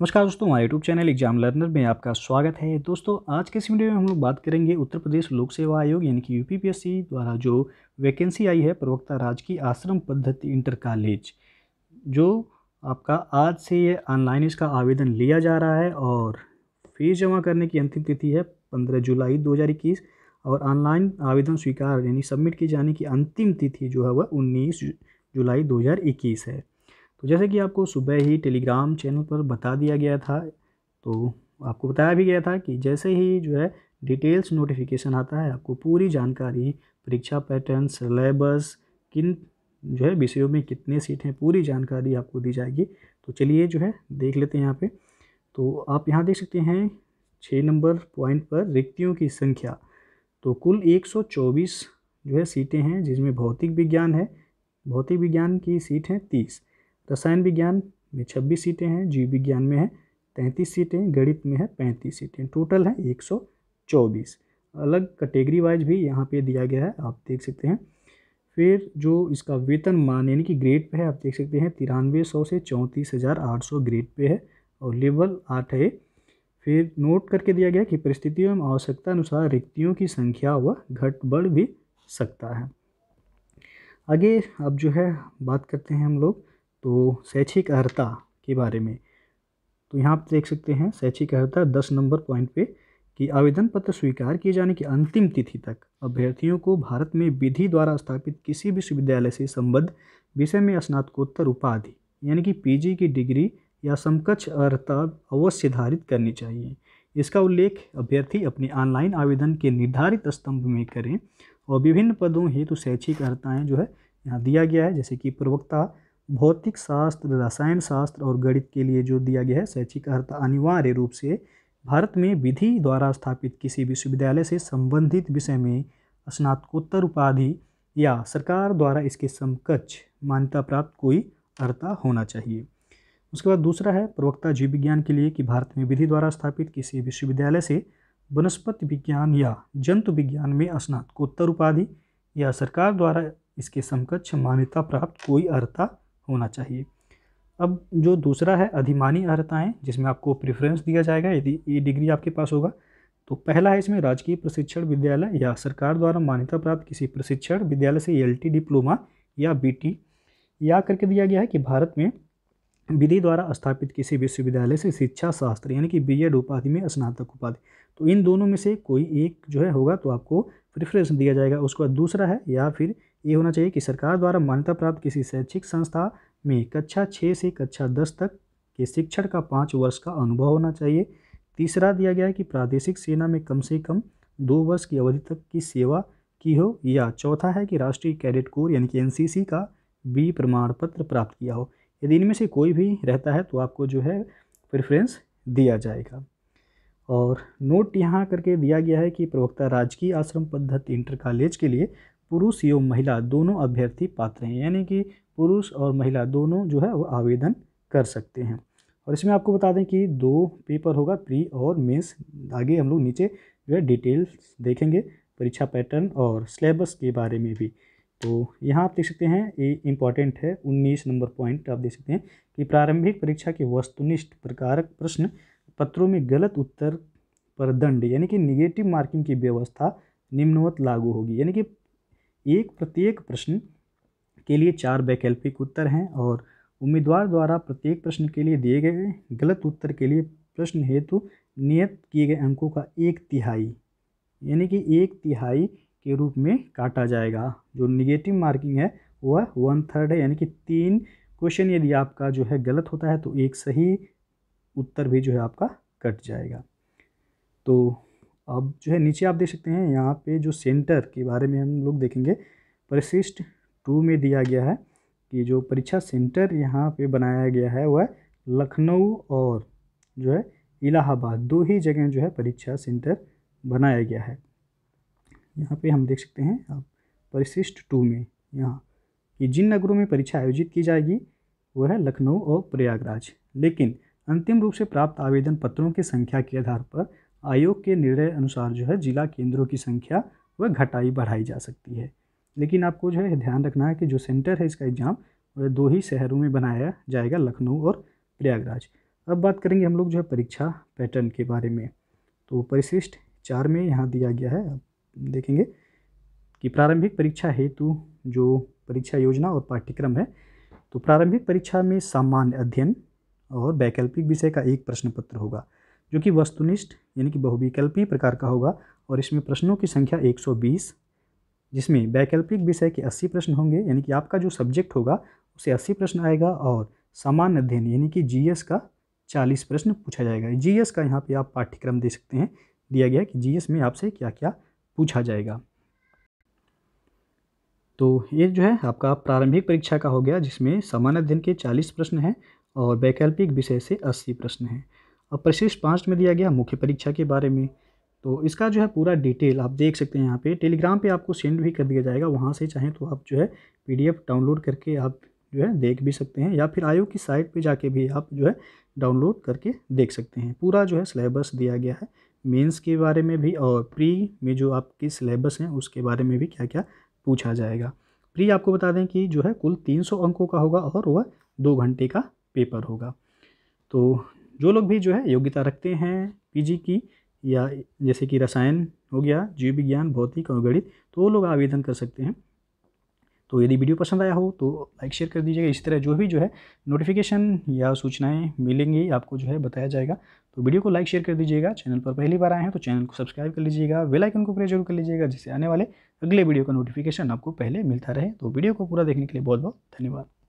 नमस्कार दोस्तों हमारे यूट्यूब चैनल एग्जाम लर्नर में आपका स्वागत है दोस्तों आज के इस वीडियो में हम लोग बात करेंगे उत्तर प्रदेश लोक सेवा आयोग यानी कि यूपीपीएससी द्वारा जो वैकेंसी आई है प्रवक्ता राजकीय आश्रम पद्धति इंटर कॉलेज जो आपका आज से ये ऑनलाइन इसका आवेदन लिया जा रहा है और फीस जमा करने की अंतिम तिथि है पंद्रह जुलाई दो और ऑनलाइन आवेदन स्वीकार यानी सबमिट किए जाने की अंतिम तिथि जो है वह उन्नीस जुलाई दो है तो जैसे कि आपको सुबह ही टेलीग्राम चैनल पर बता दिया गया था तो आपको बताया भी गया था कि जैसे ही जो है डिटेल्स नोटिफिकेशन आता है आपको पूरी जानकारी परीक्षा पैटर्न सिलेबस किन जो है विषयों में कितने सीट हैं पूरी जानकारी आपको दी जाएगी तो चलिए जो है देख लेते हैं यहाँ पे तो आप यहाँ देख सकते हैं छः नंबर पॉइंट पर रिक्तियों की संख्या तो कुल 124 जो है सीटें हैं जिसमें भौतिक विज्ञान है भौतिक विज्ञान की सीट हैं तीस रसायन विज्ञान में छब्बीस सीटें हैं जीव विज्ञान में है तैंतीस सीटें गणित में है पैंतीस सीटें टोटल है एक सौ चौबीस अलग कैटेगरी वाइज भी यहाँ पे दिया गया है आप देख सकते हैं फिर जो इसका वेतन मान यानी कि ग्रेड पे है आप देख सकते हैं तिरानवे सौ से चौंतीस हज़ार आठ सौ ग्रेड पे है और लेवल आठ है फिर नोट करके दिया गया कि परिस्थितियों में आवश्यकता अनुसार रिक्तियों की संख्या व घट बढ़ भी सकता है आगे अब जो है बात करते हैं हम लोग तो शैक्षिक अर्हता के बारे में तो यहाँ आप देख सकते हैं शैक्षिक अर्हता दस नंबर पॉइंट पे कि आवेदन पत्र स्वीकार किए जाने की अंतिम तिथि तक अभ्यर्थियों को भारत में विधि द्वारा स्थापित किसी विश्वविद्यालय से संबद्ध विषय में स्नातकोत्तर उपाधि यानी कि पी की डिग्री या समकक्ष अर्हता अवश्य धारित करनी चाहिए इसका उल्लेख अभ्यर्थी अपने ऑनलाइन आवेदन के निर्धारित स्तंभ में करें और विभिन्न पदों हेतु शैक्षिक अर्ताएँ जो है यहाँ दिया गया है जैसे कि प्रवक्ता भौतिक शास्त्र रसायन शास्त्र और गणित के लिए जो दिया गया है शैक्षिक अर्थ अनिवार्य रूप से भारत में विधि द्वारा स्थापित किसी विश्वविद्यालय से संबंधित विषय में स्नातकोत्तर उपाधि या सरकार द्वारा इसके समकक्ष मान्यता प्राप्त कोई अर्ता होना चाहिए उसके बाद दूसरा है प्रवक्ता जीव विज्ञान के लिए कि भारत में विधि द्वारा स्थापित किसी विश्वविद्यालय से वनस्पति विज्ञान या जंतु विज्ञान में स्नातकोत्तर उपाधि या सरकार द्वारा इसके समकक्ष मान्यता प्राप्त कोई अर्था होना चाहिए अब जो दूसरा है अधिमानी अर्हताएँ जिसमें आपको प्रेफरेंस दिया जाएगा यदि ये डिग्री आपके पास होगा तो पहला है इसमें राजकीय प्रशिक्षण विद्यालय या सरकार द्वारा मान्यता प्राप्त किसी प्रशिक्षण विद्यालय से एल डिप्लोमा या बी या करके दिया गया है कि भारत में विधि द्वारा स्थापित किसी विश्वविद्यालय से शिक्षा शास्त्र यानी कि बी एड उपाधि में स्नातक उपाधि तो इन दोनों में से कोई एक जो है होगा तो आपको प्रिफ्रेंस दिया जाएगा उसके बाद दूसरा है या फिर ये होना चाहिए कि सरकार द्वारा मान्यता प्राप्त किसी शैक्षिक संस्था में कक्षा छः से कक्षा दस तक के शिक्षण का पाँच वर्ष का अनुभव होना चाहिए तीसरा दिया गया है कि प्रादेशिक सेना में कम से कम दो वर्ष की अवधि तक की सेवा की हो या चौथा है कि राष्ट्रीय कैडेट कोर यानी कि एनसीसी का बी प्रमाण पत्र प्राप्त किया हो यदि इनमें से कोई भी रहता है तो आपको जो है प्रेफरेंस दिया जाएगा और नोट यहाँ करके दिया गया है कि प्रवक्ता राजकीय आश्रम पद्धति इंटर कॉलेज के लिए पुरुष एवं महिला दोनों अभ्यर्थी पात्र हैं यानी कि पुरुष और महिला दोनों जो है वो आवेदन कर सकते हैं और इसमें आपको बता दें कि दो पेपर होगा प्री और मेंस आगे हम लोग नीचे जो है डिटेल्स देखेंगे परीक्षा पैटर्न और सिलेबस के बारे में भी तो यहाँ आप देख सकते हैं ये इम्पॉर्टेंट है उन्नीस नंबर पॉइंट आप देख सकते हैं कि प्रारंभिक परीक्षा के वस्तुनिष्ठ प्रकारक प्रश्न पत्रों में गलत उत्तर पर दंड यानी कि निगेटिव मार्किंग की व्यवस्था निम्नवत लागू होगी यानी कि एक प्रत्येक प्रश्न के लिए चार वैकल्पिक उत्तर हैं और उम्मीदवार द्वारा प्रत्येक प्रश्न के लिए दिए गए गलत उत्तर के लिए प्रश्न हेतु नियत किए गए अंकों का एक तिहाई यानी कि एक तिहाई के रूप में काटा जाएगा जो निगेटिव मार्किंग है वह वन थर्ड है यानी कि तीन क्वेश्चन यदि आपका जो है गलत होता है तो एक सही उत्तर भी जो है आपका कट जाएगा तो अब जो है नीचे आप देख सकते हैं यहाँ पे जो सेंटर के बारे में हम लोग देखेंगे परिशिष्ट टू में दिया गया है कि जो परीक्षा सेंटर यहाँ पे बनाया गया है वह लखनऊ और जो है इलाहाबाद दो ही जगह जो है परीक्षा सेंटर बनाया गया है यहाँ पे हम देख सकते हैं अब परिशिष्ट टू में यहाँ कि जिन नगरों में परीक्षा आयोजित की जाएगी वह है लखनऊ और प्रयागराज लेकिन अंतिम रूप से प्राप्त आवेदन पत्रों की संख्या के आधार पर आयोग के निर्णय अनुसार जो है जिला केंद्रों की संख्या वह घटाई बढ़ाई जा सकती है लेकिन आपको जो है ध्यान रखना है कि जो सेंटर है इसका एग्ज़ाम वह दो ही शहरों में बनाया जाएगा लखनऊ और प्रयागराज अब बात करेंगे हम लोग जो है परीक्षा पैटर्न के बारे में तो परिशिष्ट चार में यहाँ दिया गया है देखेंगे कि प्रारंभिक परीक्षा हेतु जो परीक्षा योजना और पाठ्यक्रम है तो प्रारंभिक परीक्षा में सामान्य अध्ययन और वैकल्पिक विषय का एक प्रश्न पत्र होगा जो कि वस्तुनिष्ठ यानी कि बहुविकल्पी प्रकार का होगा और इसमें प्रश्नों की संख्या 120 जिसमें वैकल्पिक विषय के 80 प्रश्न होंगे यानी कि आपका जो सब्जेक्ट होगा उसे 80 प्रश्न आएगा और सामान्य अध्ययन यानी कि जीएस का 40 प्रश्न पूछा जाएगा जीएस का यहाँ पे आप पाठ्यक्रम दे सकते हैं दिया गया कि जीएस में आपसे क्या क्या पूछा जाएगा तो ये जो है आपका प्रारंभिक परीक्षा का हो गया जिसमें सामान्य अध्ययन के 40 प्रश्न हैं और वैकल्पिक विषय से 80 प्रश्न हैं और प्रशेष पाँच में दिया गया मुख्य परीक्षा के बारे में तो इसका जो है पूरा डिटेल आप देख सकते हैं यहाँ पे टेलीग्राम पे आपको सेंड भी कर दिया जाएगा वहाँ से चाहें तो आप जो है पीडीएफ डाउनलोड करके आप जो है देख भी सकते हैं या फिर आयोग की साइट पे जाके भी आप जो है डाउनलोड करके देख सकते हैं पूरा जो है सिलेबस दिया गया है मेंस के बारे में भी और प्री में जो आपके सिलेबस हैं उसके बारे में भी क्या क्या पूछा जाएगा प्री आपको बता दें कि जो है कुल तीन अंकों का होगा और वह दो घंटे का पेपर होगा तो जो लोग भी जो है योग्यता रखते हैं पीजी की या जैसे कि रसायन हो गया जीव विज्ञान भौतिक और गणित तो वो लोग आवेदन कर सकते हैं तो यदि वीडियो पसंद आया हो तो लाइक शेयर कर दीजिएगा इसी तरह जो भी जो है नोटिफिकेशन या सूचनाएं मिलेंगी आपको जो है बताया जाएगा तो वीडियो को लाइक शेयर कर दीजिएगा चैनल पर पहली बार आए हैं तो चैनल को सब्सक्राइब कर लीजिएगा वेलाइकन को प्रेस जरूर कर लीजिएगा जिससे आने वाले अगले वीडियो का नोटिफिकेशन आपको पहले मिलता रहे तो वीडियो को पूरा देखने के लिए बहुत बहुत धन्यवाद